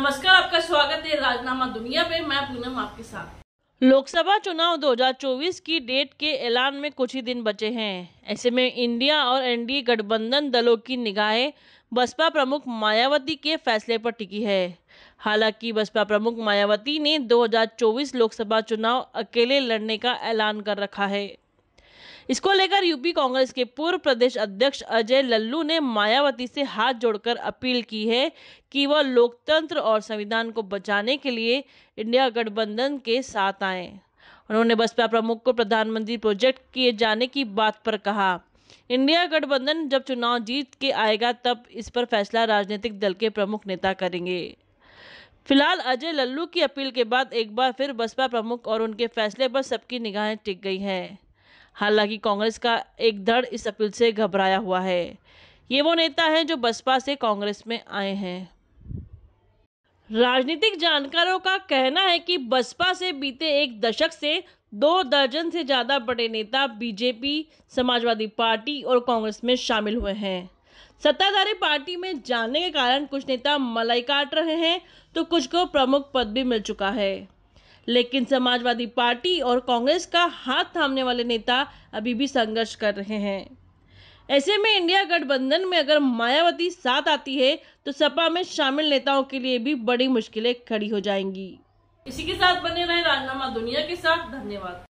नमस्कार आपका स्वागत है राजनामा दुनिया में मैं पूनम आपके साथ लोकसभा चुनाव 2024 की डेट के ऐलान में कुछ ही दिन बचे हैं ऐसे में इंडिया और एनडीए गठबंधन दलों की निगाहें बसपा प्रमुख मायावती के फैसले पर टिकी है हालांकि बसपा प्रमुख मायावती ने 2024 लोकसभा चुनाव अकेले लड़ने का ऐलान कर रखा है इसको लेकर यूपी कांग्रेस के पूर्व प्रदेश अध्यक्ष अजय लल्लू ने मायावती से हाथ जोड़कर अपील की है कि वह लोकतंत्र और संविधान को बचाने के लिए इंडिया गठबंधन के साथ आए उन्होंने बसपा प्रमुख को प्रधानमंत्री प्रोजेक्ट किए जाने की बात पर कहा इंडिया गठबंधन जब चुनाव जीत के आएगा तब इस पर फैसला राजनीतिक दल के प्रमुख नेता करेंगे फिलहाल अजय लल्लू की अपील के बाद एक बार फिर बसपा प्रमुख और उनके फैसले पर सबकी निगाहें टिक गई हैं हालांकि कांग्रेस का एक धड़ इस अपील से घबराया हुआ है ये वो नेता हैं जो बसपा से कांग्रेस में आए हैं राजनीतिक जानकारों का कहना है कि बसपा से बीते एक दशक से दो दर्जन से ज़्यादा बड़े नेता बीजेपी समाजवादी पार्टी और कांग्रेस में शामिल हुए हैं सत्ताधारी पार्टी में जाने के कारण कुछ नेता मलाई काट रहे हैं तो कुछ को प्रमुख पद भी मिल चुका है लेकिन समाजवादी पार्टी और कांग्रेस का हाथ थामने वाले नेता अभी भी संघर्ष कर रहे हैं ऐसे में इंडिया गठबंधन में अगर मायावती साथ आती है तो सपा में शामिल नेताओं के लिए भी बड़ी मुश्किलें खड़ी हो जाएंगी इसी के साथ बने रहे राजनामा दुनिया के साथ धन्यवाद